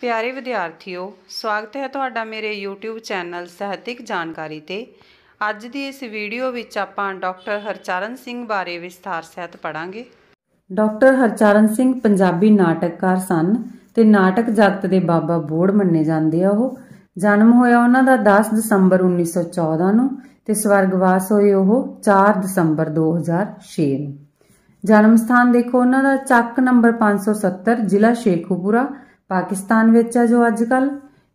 ਪਿਆਰੇ ਵਿਦਿਆਰਥੀਓ ਸਵਾਗਤ ਹੈ ਤੁਹਾਡਾ ਮੇਰੇ YouTube ਚੈਨਲ ਸਹਿਤਿਕ ਜਾਣਕਾਰੀ ਤੇ ਅੱਜ ਦੀ ਇਸ ਵੀਡੀਓ ਵਿੱਚ ਆਪਾਂ ਡਾਕਟਰ ਹਰਚਰਨ ਸਿੰਘ ਬਾਰੇ ਵਿਸਥਾਰ ਸਹਿਤ ਪੜਾਂਗੇ ਡਾਕਟਰ ਹਰਚਰਨ ਸਿੰਘ ਪੰਜਾਬੀ ਨਾਟਕਕਾਰ ਸਨ ਤੇ ਨਾਟਕ ਜਗਤ ਦੇ ਬਾਬਾ ਬੋੜ ਮੰਨੇ ਜਾਂਦੇ ਆ ਉਹ ਜਨਮ ਹੋਇਆ ਉਹਨਾਂ ਦਾ 10 ਦਸੰਬਰ 1914 ਨੂੰ ਤੇ ਸਵਰਗਵਾਸ ਹੋਏ ਉਹ 4 ਦਸੰਬਰ 2006 ਨੂੰ ਜਨਮ ਸਥਾਨ ਦੇਖੋ ਉਹਨਾਂ ਦਾ ਚੱਕ ਨੰਬਰ 570 ਜ਼ਿਲ੍ਹਾ ਸ਼ੇਖੂਪੁਰਾ ਪਾਕਿਸਤਾਨ ਵਿੱਚ ਆ ਜੋ ਅੱਜ ਕੱਲ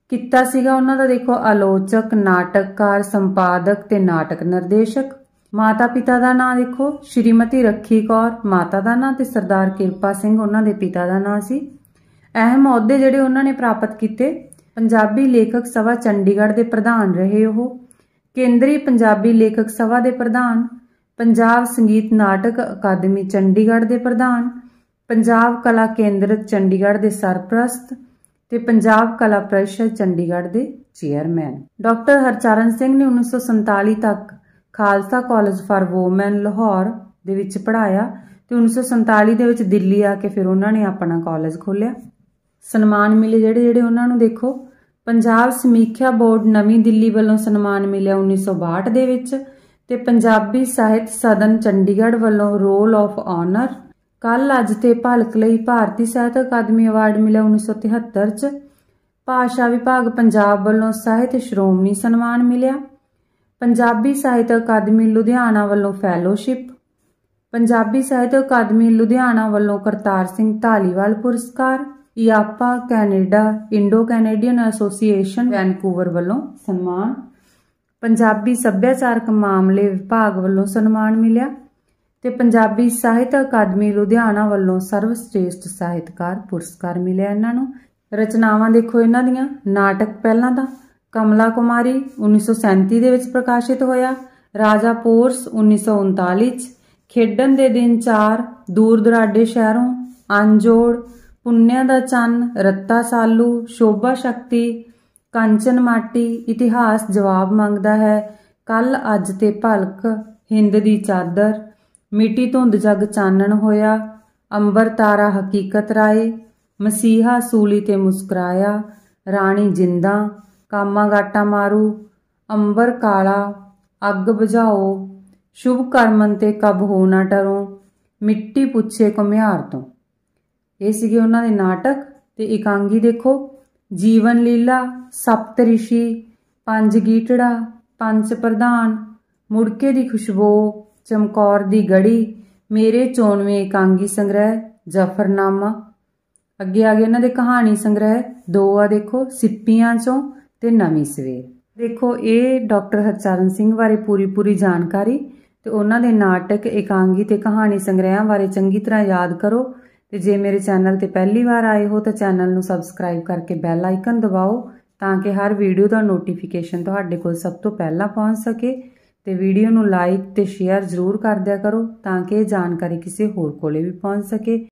ਕੀਤਾ ਸੀਗਾ ਉਹਨਾਂ ਦਾ ਦੇਖੋ ਆਲੋਚਕ ਨਾਟਕਕਾਰ ਸੰਪਾਦਕ ਤੇ ਨਾਟਕ ਨਿਰਦੇਸ਼ਕ ਮਾਤਾ ਪਿਤਾ ਦਾ ਨਾਂ ਦੇਖੋ ਸ਼੍ਰੀਮਤੀ ਰੱਖੀ ਕੌਰ ਮਾਤਾ ਦਾ ਨਾਂ ਤੇ ਸਰਦਾਰ ਕਿਰਪਾ ਸਿੰਘ ਉਹਨਾਂ ਦੇ ਪਿਤਾ ਦਾ ਨਾਂ ਸੀ ਅਹਿਮ ਅਹੁਦੇ ਜਿਹੜੇ ਉਹਨਾਂ ਨੇ ਪ੍ਰਾਪਤ ਕੀਤੇ ਪੰਜਾਬੀ ਲੇਖਕ ਸਭਾ ਚੰਡੀਗੜ੍ਹ ਦੇ ਪ੍ਰਧਾਨ ਰਹੇ ਉਹ ਕੇਂਦਰੀ ਪੰਜਾਬੀ ਲੇਖਕ ਸਭਾ ਦੇ ਪ੍ਰਧਾਨ ਪੰਜਾਬ ਸੰਗੀਤ ਨਾਟਕ ਅਕਾਦਮੀ ਚੰਡੀਗੜ੍ਹ ਦੇ ਪ੍ਰਧਾਨ ਪੰਜਾਬ ਕਲਾ ਕੇਂਦਰ ਚੰਡੀਗੜ੍ਹ ਦੇ ਸਰਪ੍ਰਸਤ ਤੇ ਪੰਜਾਬ ਕਲਾ ਪ੍ਰੀਸ਼ਦ ਚੰਡੀਗੜ੍ਹ ਦੇ ਚੇਅਰਮੈਨ ਡਾਕਟਰ ਹਰਚਰਨ ਸਿੰਘ ਨੇ 1947 ਤੱਕ Khalsa college for women Lahore ਦੇ ਵਿੱਚ ਪੜਾਇਆ ਤੇ 1947 ਦੇ ਵਿੱਚ ਦਿੱਲੀ ਆ ਕੇ ਫਿਰ ਉਹਨਾਂ ਨੇ ਆਪਣਾ ਕਾਲਜ ਖੋਲ੍ਹਿਆ ਸਨਮਾਨ ਮਿਲੇ ਜਿਹੜੇ ਜਿਹੜੇ ਉਹਨਾਂ ਨੂੰ ਦੇਖੋ ਪੰਜਾਬ ਸਮੀਖਿਆ ਬੋਰਡ ਨਵੀਂ ਦਿੱਲੀ ਵੱਲੋਂ ਸਨਮਾਨ ਮਿਲਿਆ 1962 ਦੇ ਵਿੱਚ ਤੇ ਪੰਜਾਬੀ ਸਾਹਿਤ ਸਦਨ ਚੰਡੀਗੜ੍ਹ ਵੱਲੋਂ ਰੋਲ ਆਫ ਆਨਰ ਕੱਲ ਅੱਜ ਤੇ ਭਲਕ ਲਈ ਭਾਰਤੀ ਸਾਹਿਤ ਅਕਾਦਮੀ ਅਵਾਰਡ ਮਿਲਿਆ 1973 ਚ ਭਾਸ਼ਾ ਵਿਭਾਗ ਪੰਜਾਬ ਵੱਲੋਂ ਸਾਹਿਤ ਸ਼੍ਰੋਮਣੀ ਸਨਮਾਨ ਮਿਲਿਆ ਪੰਜਾਬੀ ਸਾਹਿਤ ਅਕਾਦਮੀ ਲੁਧਿਆਣਾ ਵੱਲੋਂ ਫੈਲੋਸ਼ਿਪ ਪੰਜਾਬੀ ਸਾਹਿਤ ਅਕਾਦਮੀ ਲੁਧਿਆਣਾ ਵੱਲੋਂ ਕਰਤਾਰ ਸਿੰਘ ਢਾਲੀਵਾਲ ਪੁਰਸਕਾਰ ਯਾਪਾ Canada Indo Canadian association Vancouver ਵੱਲੋਂ ਸਨਮਾਨ ਪੰਜਾਬੀ ਸੱਭਿਆਚਾਰਕ ਮਾਮਲੇ ਵਿਭਾਗ ਵੱਲੋਂ ਸਨਮਾਨ ਮਿਲਿਆ ਤੇ ਪੰਜਾਬੀ ਸਾਹਿਤ ਅਕਾਦਮੀ ਲੁਧਿਆਣਾ ਵੱਲੋਂ ਸਰਵ ਸ੍ਰੇਸ਼ਟ ਸਾਹਿਤਕਾਰ ਪੁਰਸਕਾਰ ਮਿਲਿਆ ਇਹਨਾਂ ਨੂੰ ਰਚਨਾਵਾਂ ਦੇਖੋ ਇਹਨਾਂ ਦੀਆਂ ਨਾਟਕ ਪਹਿਲਾਂ ਤਾਂ ਕਮਲਾ ਕੁਮਾਰੀ 1937 ਦੇ ਵਿੱਚ ਪ੍ਰਕਾਸ਼ਿਤ ਹੋਇਆ ਰਾਜਾ ਪੋਰਸ 1939 ਚ ਖੇਡਣ ਦੇ ਦਿਨ ਚਾਰ ਦੂਰ ਦਰਾਡੇ ਸ਼ਹਿਰੋਂ ਅੰਜੋੜ ਪੁੰਨਿਆ ਦਾ ਚੰਨ ਰੱਤਾ ਸਾਲੂ ਸ਼ੋਭਾ ਸ਼ਕਤੀ ਕੰਚਨ ਮਾਟੀ ਇਤਿਹਾਸ ਜਵਾਬ ਮੰਗਦਾ ਹੈ ਕੱਲ ਅੱਜ ਤੇ ਭਲਕ ਹਿੰਦ ਦੀ ਚਾਦਰ ਮਿੱਟੀ ਧੁੰਦ ਜਗ ਚਾਨਣ ਹੋਇਆ ਅੰਬਰ ਤਾਰਾ ਹਕੀਕਤ ਰਾਏ ਮਸੀਹਾ ਸੂਲੀ ਤੇ ਮੁਸਕਰਾਇਆ ਰਾਣੀ ਜਿੰਦਾ ਕਾਮਾ ਗਾਟਾ ਮਾਰੂ ਅੰਬਰ ਕਾਲਾ ਅੱਗ ਬੁਝਾਓ ਸ਼ੁਭ ਕਰਮਨ ਤੇ ਕਬ ਹੋ ਨਾ ਡਰੋ ਮਿੱਟੀ ਪੁੱਛੇ ਕੁਮਿਆਰ ਤੋਂ ਇਹ ਸੀਗੇ ਉਹਨਾਂ ਦੇ ਨਾਟਕ ਤੇ ਇਕਾਂਗੀ ਦੇਖੋ ਜੀਵਨ ਲੀਲਾ ਸਪਤ ਰਿਸ਼ੀ ਪੰਜ ਗੀਟੜਾ ਪੰਜ ਪ੍ਰਧਾਨ ਮੁੜਕੇ ਦੀ ਖੁਸ਼ਬੂ ਚਮਕੌਰ ਦੀ ਗੜੀ ਮੇਰੇ ਚੋਣਵੇਂ ਇਕਾਂਗੀ ਸੰਗ੍ਰਹਿ ਜ਼ਫਰਨਾਮਾ ਅੱਗੇ ਆ ਗਏ ਇਹਨਾਂ ਦੇ ਕਹਾਣੀ ਸੰਗ੍ਰਹਿ ਦੋ ਆ ਦੇਖੋ ਸਿੱਪੀਆਂ ਚੋਂ ਤੇ ਨਵੀਂ ਸਵੇਰ ਦੇਖੋ ਇਹ ਡਾਕਟਰ ਹਰਚਰਨ ਸਿੰਘ ਬਾਰੇ ਪੂਰੀ ਪੂਰੀ ਜਾਣਕਾਰੀ ਤੇ ਉਹਨਾਂ ਦੇ ਨਾਟਕ ਇਕਾਂਗੀ ਤੇ ਕਹਾਣੀ ਸੰਗ੍ਰਹਿਾਂ ਬਾਰੇ ਚੰਗੀ ਤਰ੍ਹਾਂ ਯਾਦ ਕਰੋ ਤੇ ਜੇ ਮੇਰੇ ਚੈਨਲ ਤੇ ਪਹਿਲੀ ਵਾਰ ਆਏ ਹੋ ਤਾਂ ਚੈਨਲ ਨੂੰ ਸਬਸਕ੍ਰਾਈਬ ਕਰਕੇ ਬੈਲ ਆਈਕਨ ਦਬਾਓ ਤਾਂ ਕਿ ਹਰ ਵੀਡੀਓ ਦਾ ਨੋਟੀਫਿਕੇਸ਼ਨ ਤੁਹਾਡੇ ਕੋਲ ਸਭ ਤੋਂ ਪਹਿਲਾਂ ਪਹੁੰਚ ਸਕੇ ਤੇ ਵੀਡੀਓ ਨੂੰ ਲਾਈਕ ਤੇ ਸ਼ੇਅਰ ਜ਼ਰੂਰ ਕਰ ਦਿਆ ਕਰੋ ਤਾਂ ਕਿ ਇਹ ਜਾਣਕਾਰੀ ਕਿਸੇ ਹੋਰ ਕੋਲੇ ਵੀ ਪਹੁੰਚ ਸਕੇ